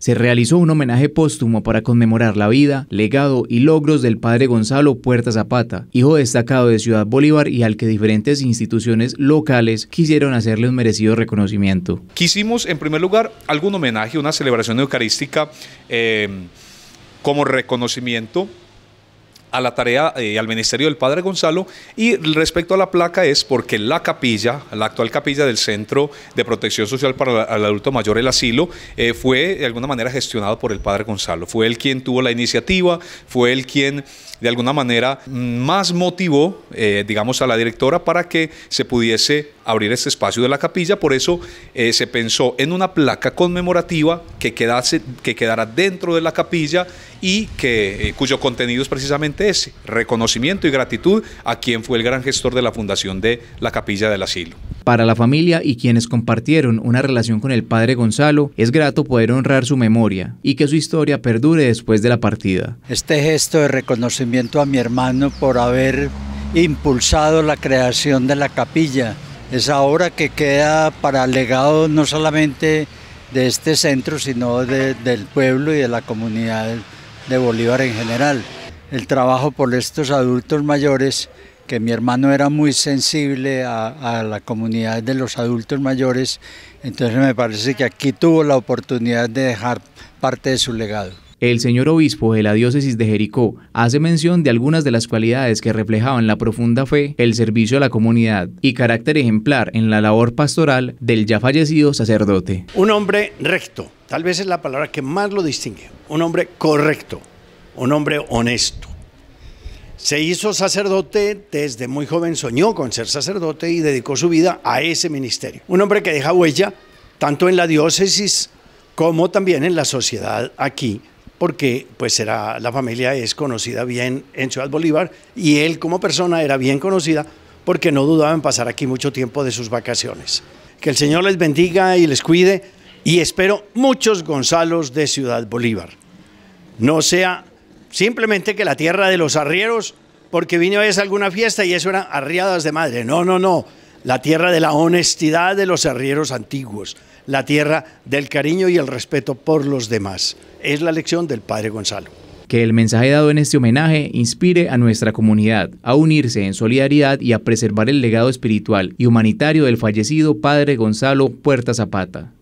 se realizó un homenaje póstumo para conmemorar la vida, legado y logros del padre Gonzalo Puerta Zapata, hijo destacado de Ciudad Bolívar y al que diferentes instituciones locales quisieron hacerle un merecido reconocimiento. Quisimos, en primer lugar, algún homenaje, una celebración eucarística eh, como reconocimiento a la tarea y eh, al ministerio del padre Gonzalo. Y respecto a la placa es porque la capilla, la actual capilla del Centro de Protección Social para el Adulto Mayor, el asilo, eh, fue de alguna manera gestionado por el padre Gonzalo. Fue él quien tuvo la iniciativa, fue él quien de alguna manera más motivó, eh, digamos, a la directora para que se pudiese abrir este espacio de la capilla. Por eso se pensó en una placa conmemorativa que, quedase, que quedara dentro de la capilla y que, eh, cuyo contenido es precisamente ese, reconocimiento y gratitud a quien fue el gran gestor de la fundación de la capilla del asilo. Para la familia y quienes compartieron una relación con el padre Gonzalo, es grato poder honrar su memoria y que su historia perdure después de la partida. Este gesto de reconocimiento a mi hermano por haber impulsado la creación de la capilla es ahora que queda para legado no solamente de este centro, sino del pueblo y de la comunidad de Bolívar en general. El trabajo por estos adultos mayores, que mi hermano era muy sensible a, a, la comunidad de los adultos mayores, entonces me parece que aquí tuvo la oportunidad de dejar parte de su legado el señor obispo de la diócesis de Jericó hace mención de algunas de las cualidades que reflejaban la profunda fe, el servicio a la comunidad y carácter ejemplar en la labor pastoral del ya fallecido sacerdote. Un hombre recto, tal vez es la palabra que más lo distingue, un hombre correcto, un hombre honesto. Se hizo sacerdote desde muy joven, soñó con ser sacerdote y dedicó su vida a ese ministerio. Un hombre que deja huella tanto en la diócesis como también en la sociedad aquí, porque pues era, la familia es conocida bien en Ciudad Bolívar y él como persona era bien conocida porque no dudaba en pasar aquí mucho tiempo de sus vacaciones. Que el Señor les bendiga y les cuide y espero muchos Gonzalos de Ciudad Bolívar. No sea simplemente que la tierra de los arrieros, porque vino a alguna fiesta y eso eran arriadas de madre. No, no, no la tierra de la honestidad de los arrieros antiguos, la tierra del cariño y el respeto por los demás. Es la lección del padre Gonzalo. Que el mensaje dado en este homenaje inspire a nuestra comunidad a unirse en solidaridad y a preservar el legado espiritual y humanitario del fallecido padre Gonzalo Puerta Zapata.